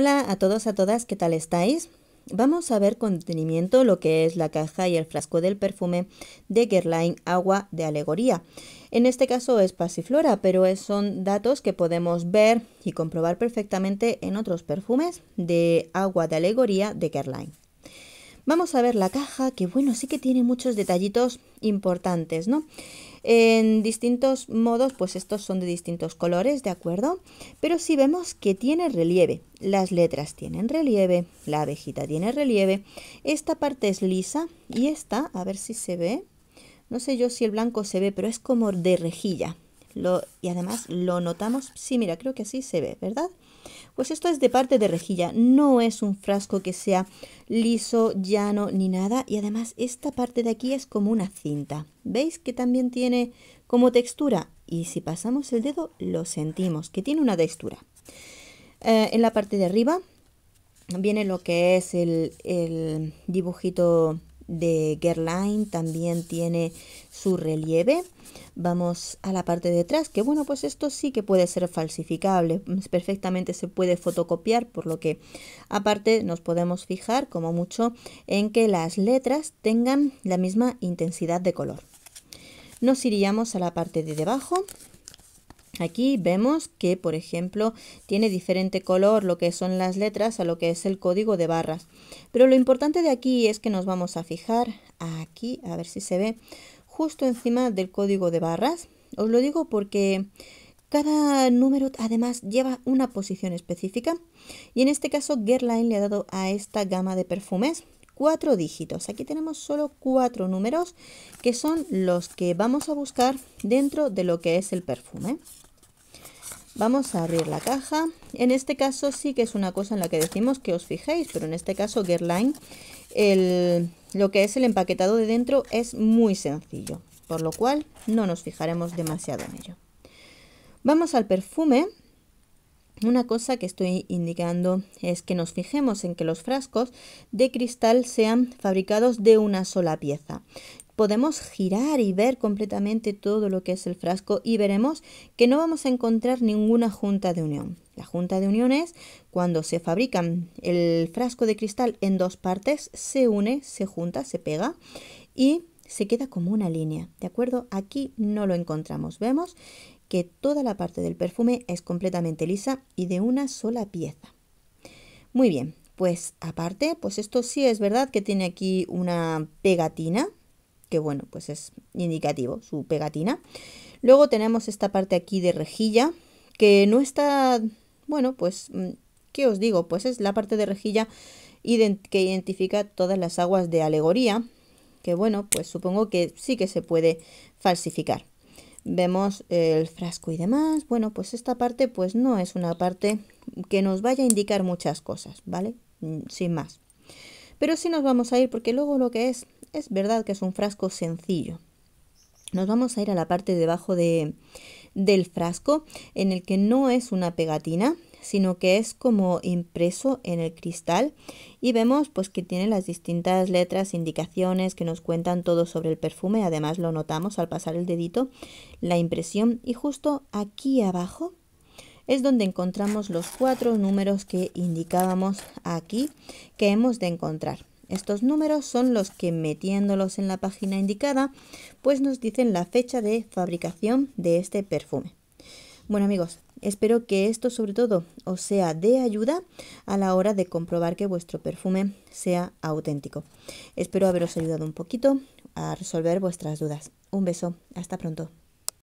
Hola a todos, a todas, ¿qué tal estáis? Vamos a ver con lo que es la caja y el frasco del perfume de Guerlain Agua de Alegoría. En este caso es pasiflora, pero son datos que podemos ver y comprobar perfectamente en otros perfumes de Agua de Alegoría de Guerlain. Vamos a ver la caja, que bueno, sí que tiene muchos detallitos importantes, ¿no? En distintos modos, pues estos son de distintos colores, ¿de acuerdo? Pero sí vemos que tiene relieve, las letras tienen relieve, la abejita tiene relieve, esta parte es lisa y esta, a ver si se ve, no sé yo si el blanco se ve, pero es como de rejilla. Lo, y además lo notamos, sí, mira, creo que así se ve, ¿verdad? Pues esto es de parte de rejilla, no es un frasco que sea liso, llano ni nada. Y además esta parte de aquí es como una cinta. ¿Veis que también tiene como textura? Y si pasamos el dedo lo sentimos, que tiene una textura. Eh, en la parte de arriba viene lo que es el, el dibujito de Gerline también tiene su relieve. Vamos a la parte de atrás, que bueno, pues esto sí que puede ser falsificable, mm, perfectamente se puede fotocopiar, por lo que aparte nos podemos fijar como mucho en que las letras tengan la misma intensidad de color. Nos iríamos a la parte de debajo, Aquí vemos que, por ejemplo, tiene diferente color lo que son las letras a lo que es el código de barras. Pero lo importante de aquí es que nos vamos a fijar aquí, a ver si se ve, justo encima del código de barras. Os lo digo porque cada número además lleva una posición específica y en este caso Guerlain le ha dado a esta gama de perfumes cuatro dígitos. Aquí tenemos solo cuatro números que son los que vamos a buscar dentro de lo que es el perfume. Vamos a abrir la caja. En este caso sí que es una cosa en la que decimos que os fijéis, pero en este caso Gerline, el, lo que es el empaquetado de dentro es muy sencillo, por lo cual no nos fijaremos demasiado en ello. Vamos al perfume. Una cosa que estoy indicando es que nos fijemos en que los frascos de cristal sean fabricados de una sola pieza podemos girar y ver completamente todo lo que es el frasco y veremos que no vamos a encontrar ninguna junta de unión. La junta de unión es cuando se fabrican el frasco de cristal en dos partes, se une, se junta, se pega y se queda como una línea, ¿de acuerdo? Aquí no lo encontramos. Vemos que toda la parte del perfume es completamente lisa y de una sola pieza. Muy bien, pues aparte, pues esto sí es verdad que tiene aquí una pegatina, que bueno, pues es indicativo, su pegatina. Luego tenemos esta parte aquí de rejilla, que no está, bueno, pues, mm, ¿qué os digo? Pues es la parte de rejilla que identifica todas las aguas de alegoría, que bueno, pues supongo que sí que se puede falsificar. Vemos el frasco y demás. Bueno, pues esta parte pues no es una parte que nos vaya a indicar muchas cosas, ¿vale? Mm, sin más. Pero sí nos vamos a ir porque luego lo que es es verdad que es un frasco sencillo. Nos vamos a ir a la parte debajo de, del frasco, en el que no es una pegatina, sino que es como impreso en el cristal y vemos pues que tiene las distintas letras, indicaciones que nos cuentan todo sobre el perfume, además lo notamos al pasar el dedito, la impresión y justo aquí abajo es donde encontramos los cuatro números que indicábamos aquí que hemos de encontrar. Estos números son los que metiéndolos en la página indicada, pues nos dicen la fecha de fabricación de este perfume. Bueno amigos, espero que esto sobre todo os sea de ayuda a la hora de comprobar que vuestro perfume sea auténtico. Espero haberos ayudado un poquito a resolver vuestras dudas. Un beso, hasta pronto.